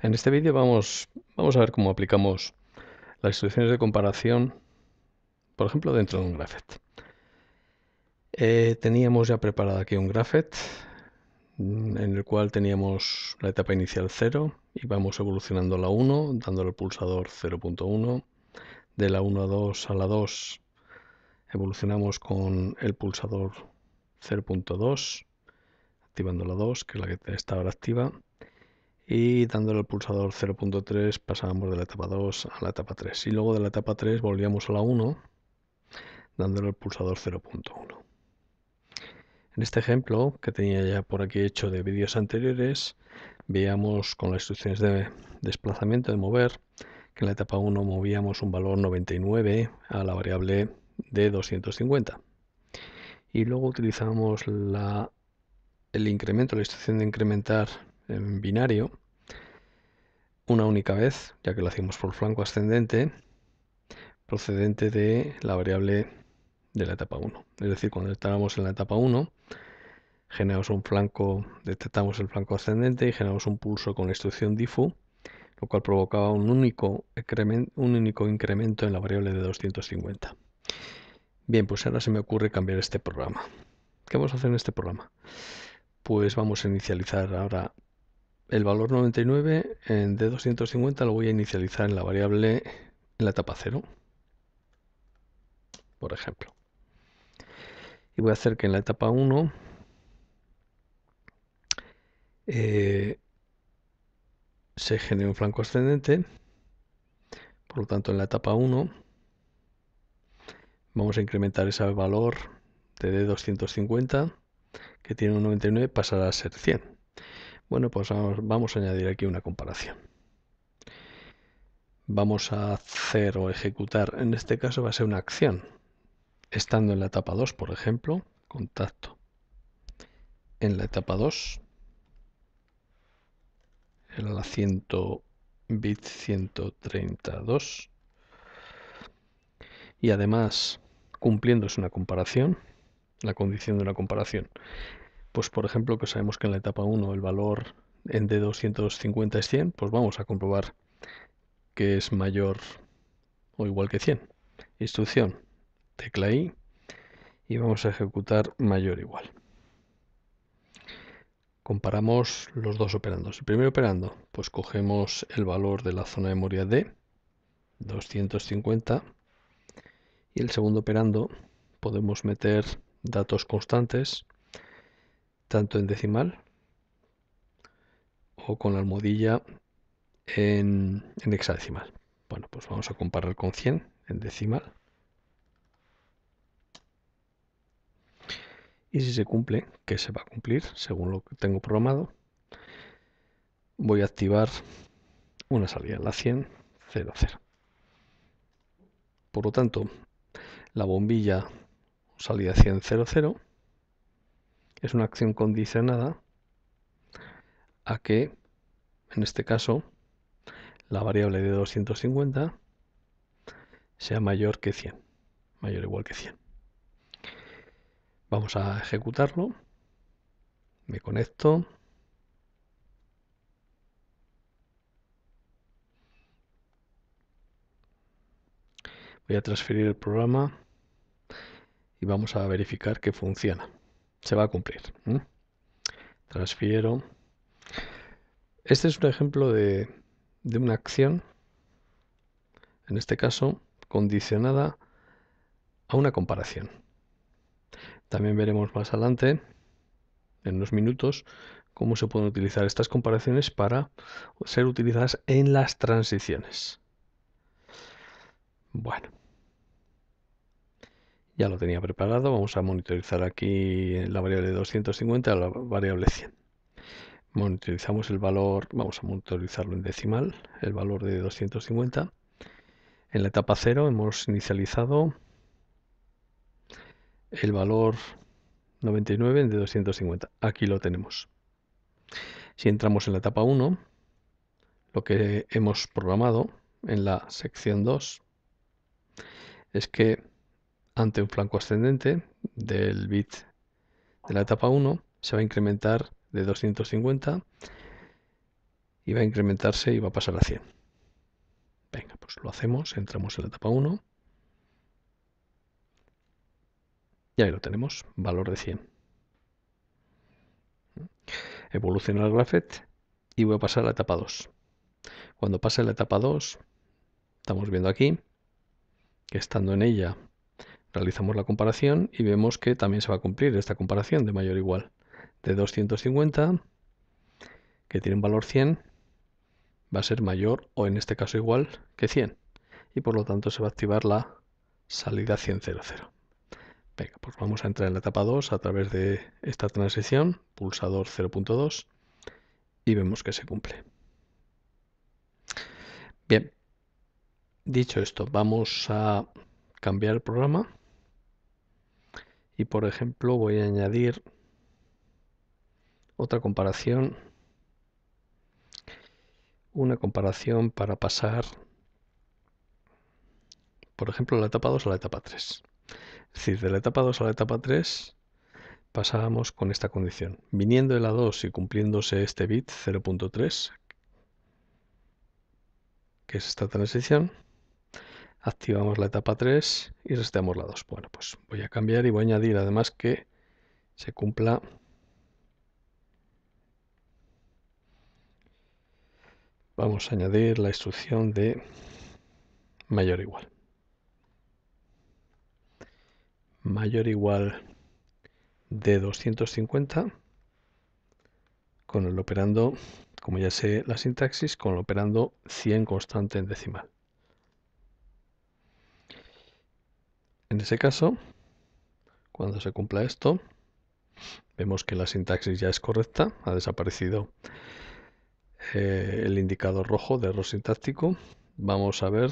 En este vídeo vamos, vamos a ver cómo aplicamos las instrucciones de comparación, por ejemplo, dentro de un Graphet. Eh, teníamos ya preparado aquí un Graphet mm, en el cual teníamos la etapa inicial 0 y vamos evolucionando la 1, dándole el pulsador 0.1. De la 1 a 2 a la 2 evolucionamos con el pulsador 0.2, activando la 2, que es la que está ahora activa y dándole al pulsador 0.3 pasábamos de la etapa 2 a la etapa 3 y luego de la etapa 3 volvíamos a la 1 dándole al pulsador 0.1. En este ejemplo que tenía ya por aquí hecho de vídeos anteriores veíamos con las instrucciones de desplazamiento de mover que en la etapa 1 movíamos un valor 99 a la variable de 250 y luego utilizamos el incremento, la instrucción de incrementar en binario una única vez, ya que lo hacemos por flanco ascendente, procedente de la variable de la etapa 1. Es decir, cuando estábamos en la etapa 1, generamos un flanco, detectamos el flanco ascendente y generamos un pulso con la instrucción difu, lo cual provocaba un único, un único incremento en la variable de 250. Bien, pues ahora se me ocurre cambiar este programa. ¿Qué vamos a hacer en este programa? Pues vamos a inicializar ahora el valor 99 en D250 lo voy a inicializar en la variable en la etapa 0, por ejemplo. Y voy a hacer que en la etapa 1 eh, se genere un flanco ascendente. Por lo tanto, en la etapa 1 vamos a incrementar ese valor de D250 que tiene un 99 pasará a ser 100. Bueno, pues vamos a añadir aquí una comparación. Vamos a hacer o ejecutar, en este caso va a ser una acción, estando en la etapa 2, por ejemplo, contacto. En la etapa 2, en la 100 bit 132, y además cumpliéndose una comparación, la condición de una comparación, pues por ejemplo que sabemos que en la etapa 1 el valor en d 250 es 100, pues vamos a comprobar que es mayor o igual que 100. Instrucción, tecla I y vamos a ejecutar mayor o igual. Comparamos los dos operandos. El primer operando, pues cogemos el valor de la zona de memoria D, 250, y el segundo operando podemos meter datos constantes tanto en decimal o con la almohadilla en, hexadecimal. Bueno, pues vamos a comparar con 100 en decimal. Y si se cumple, que se va a cumplir según lo que tengo programado, voy a activar una salida, la 100, 0, 0. Por lo tanto, la bombilla salida 100, 0, 0 es una acción condicionada a que, en este caso, la variable de 250 sea mayor que 100, mayor o igual que 100. Vamos a ejecutarlo. Me conecto. Voy a transferir el programa y vamos a verificar que funciona se va a cumplir. Transfiero. Este es un ejemplo de, de una acción, en este caso, condicionada a una comparación. También veremos más adelante, en unos minutos, cómo se pueden utilizar estas comparaciones para ser utilizadas en las transiciones. Bueno, ya lo tenía preparado. Vamos a monitorizar aquí la variable 250 a la variable 100. Monitorizamos el valor, vamos a monitorizarlo en decimal, el valor de 250. En la etapa 0 hemos inicializado el valor 99 de 250. Aquí lo tenemos. Si entramos en la etapa 1, lo que hemos programado en la sección 2 es que ante un flanco ascendente del bit de la etapa 1 se va a incrementar de 250 y va a incrementarse y va a pasar a 100. Venga, pues lo hacemos, entramos en la etapa 1 y ahí lo tenemos, valor de 100. Evoluciona el grafet y voy a pasar a la etapa 2. Cuando pase la etapa 2, estamos viendo aquí que estando en ella Realizamos la comparación y vemos que también se va a cumplir esta comparación de mayor o igual. De 250, que tiene un valor 100, va a ser mayor o en este caso igual que 100. Y por lo tanto se va a activar la salida 100.00. Venga, pues vamos a entrar en la etapa 2 a través de esta transición, pulsador 0.2, y vemos que se cumple. Bien, dicho esto, vamos a cambiar el programa y por ejemplo voy a añadir otra comparación una comparación para pasar por ejemplo la etapa 2 a la etapa 3 es decir de la etapa 2 a la etapa 3 pasábamos con esta condición viniendo de la 2 y cumpliéndose este bit 0.3 que es esta transición activamos la etapa 3 y restamos la 2. Bueno, pues voy a cambiar y voy a añadir además que se cumpla vamos a añadir la instrucción de mayor igual. Mayor igual de 250 con el operando, como ya sé la sintaxis, con el operando 100 constante en decimal. En ese caso, cuando se cumpla esto, vemos que la sintaxis ya es correcta, ha desaparecido eh, el indicador rojo de error sintáctico. Vamos a ver,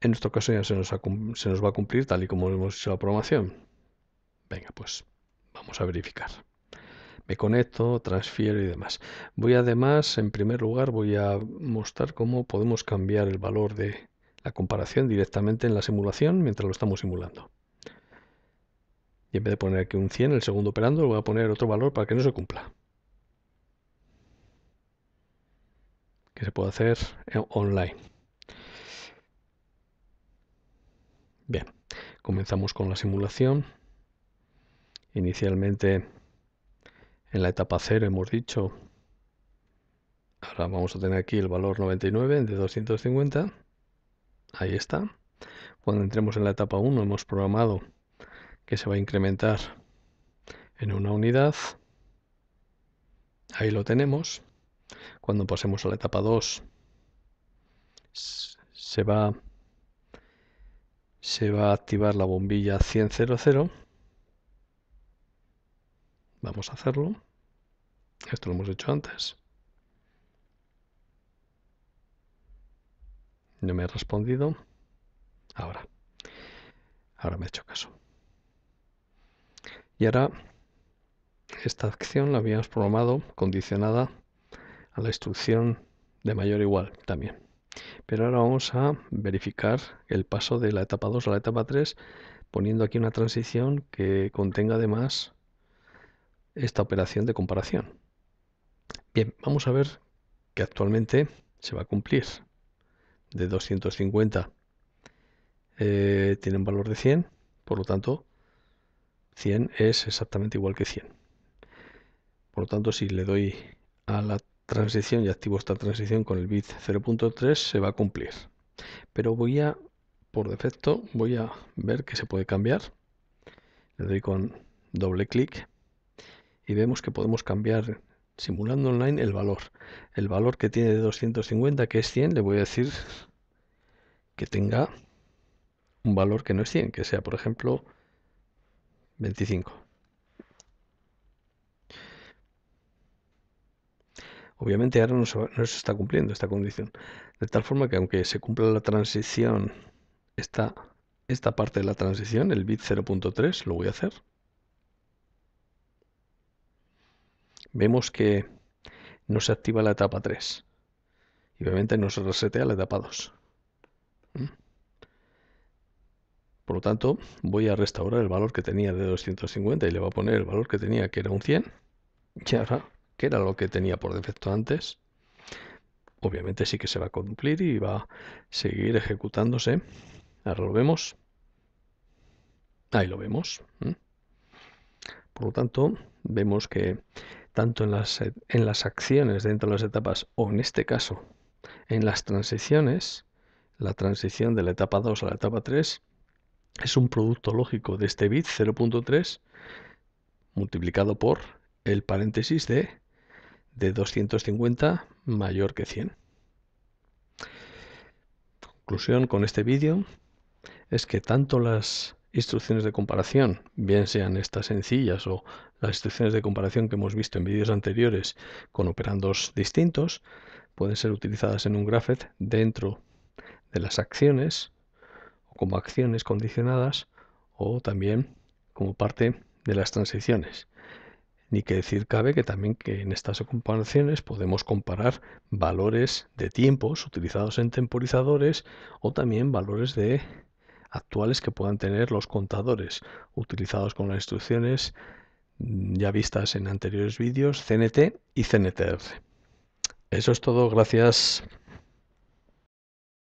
en nuestro caso ya se nos, se nos va a cumplir tal y como hemos hecho la programación. Venga, pues vamos a verificar. Me conecto, transfiero y demás. Voy además, en primer lugar, voy a mostrar cómo podemos cambiar el valor de, la comparación directamente en la simulación mientras lo estamos simulando. Y en vez de poner aquí un 100, el segundo operando, le voy a poner otro valor para que no se cumpla. Que se puede hacer online. Bien, comenzamos con la simulación. Inicialmente en la etapa 0 hemos dicho, ahora vamos a tener aquí el valor 99 de 250. Ahí está. Cuando entremos en la etapa 1 hemos programado que se va a incrementar en una unidad. Ahí lo tenemos. Cuando pasemos a la etapa 2 se va, se va a activar la bombilla 100, Vamos a hacerlo. Esto lo hemos hecho antes. No me ha respondido. Ahora. Ahora me ha hecho caso. Y ahora esta acción la habíamos programado condicionada a la instrucción de mayor o igual también. Pero ahora vamos a verificar el paso de la etapa 2 a la etapa 3 poniendo aquí una transición que contenga además esta operación de comparación. Bien, vamos a ver que actualmente se va a cumplir de 250 eh, tienen valor de 100, por lo tanto 100 es exactamente igual que 100. Por lo tanto, si le doy a la transición y activo esta transición con el bit 0.3, se va a cumplir. Pero voy a, por defecto, voy a ver que se puede cambiar. Le doy con doble clic y vemos que podemos cambiar simulando online el valor. El valor que tiene de 250, que es 100, le voy a decir que tenga un valor que no es 100, que sea, por ejemplo, 25. Obviamente ahora no se, está cumpliendo esta condición. De tal forma que aunque se cumpla la transición, esta, esta parte de la transición, el bit 0.3, lo voy a hacer. vemos que no se activa la etapa 3 y obviamente no se resetea la etapa 2. ¿Mm? Por lo tanto, voy a restaurar el valor que tenía de 250 y le voy a poner el valor que tenía, que era un 100. Ya, que era lo que tenía por defecto antes, obviamente sí que se va a cumplir y va a seguir ejecutándose. Ahora lo vemos. Ahí lo vemos. Por lo tanto, vemos que tanto en las, e, en las acciones dentro de las etapas o en este caso en las transiciones, la transición de la etapa 2 a la etapa 3 es un producto lógico de este bit 0.3 multiplicado por el paréntesis de 250 mayor que 100. Conclusión con este vídeo es que tanto las instrucciones de comparación, bien sean estas sencillas o las instrucciones de comparación que hemos visto en vídeos anteriores con operandos distintos, pueden ser utilizadas en un graphet dentro de las acciones o como acciones condicionadas o también como parte de las transiciones. Ni que decir cabe que también que en estas comparaciones podemos comparar valores de tiempos utilizados en temporizadores o también valores de actuales que puedan tener los contadores utilizados con las instrucciones mm, ya vistas en anteriores vídeos CNT y CNTR. Eso es todo, gracias.